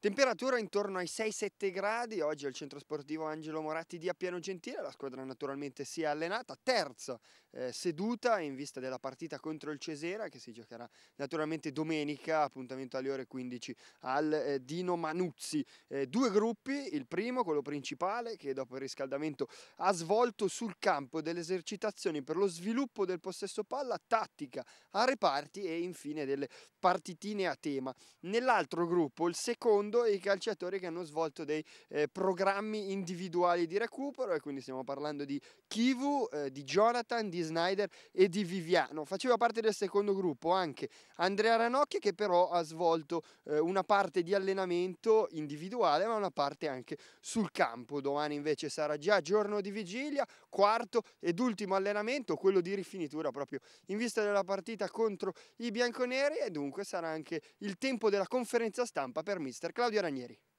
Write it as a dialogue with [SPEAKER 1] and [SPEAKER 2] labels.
[SPEAKER 1] Temperatura intorno ai 6-7 gradi, oggi al centro sportivo Angelo Moratti di Appiano Gentile, la squadra naturalmente si è allenata, terza eh, seduta in vista della partita contro il Cesera che si giocherà naturalmente domenica, appuntamento alle ore 15 al eh, Dino Manuzzi. Eh, due gruppi, il primo, quello principale, che dopo il riscaldamento ha svolto sul campo delle esercitazioni per lo sviluppo del possesso palla, tattica a reparti e infine delle partitine a tema. Nell'altro gruppo, il secondo, i calciatori che hanno svolto dei eh, programmi individuali di recupero e quindi stiamo parlando di Kivu, eh, di Jonathan, di di Snyder e di Viviano. Faceva parte del secondo gruppo anche Andrea Ranocchia che però ha svolto eh, una parte di allenamento individuale ma una parte anche sul campo. Domani invece sarà già giorno di vigilia, quarto ed ultimo allenamento, quello di rifinitura proprio in vista della partita contro i bianconeri e dunque sarà anche il tempo della conferenza stampa per mister Claudio Ranieri.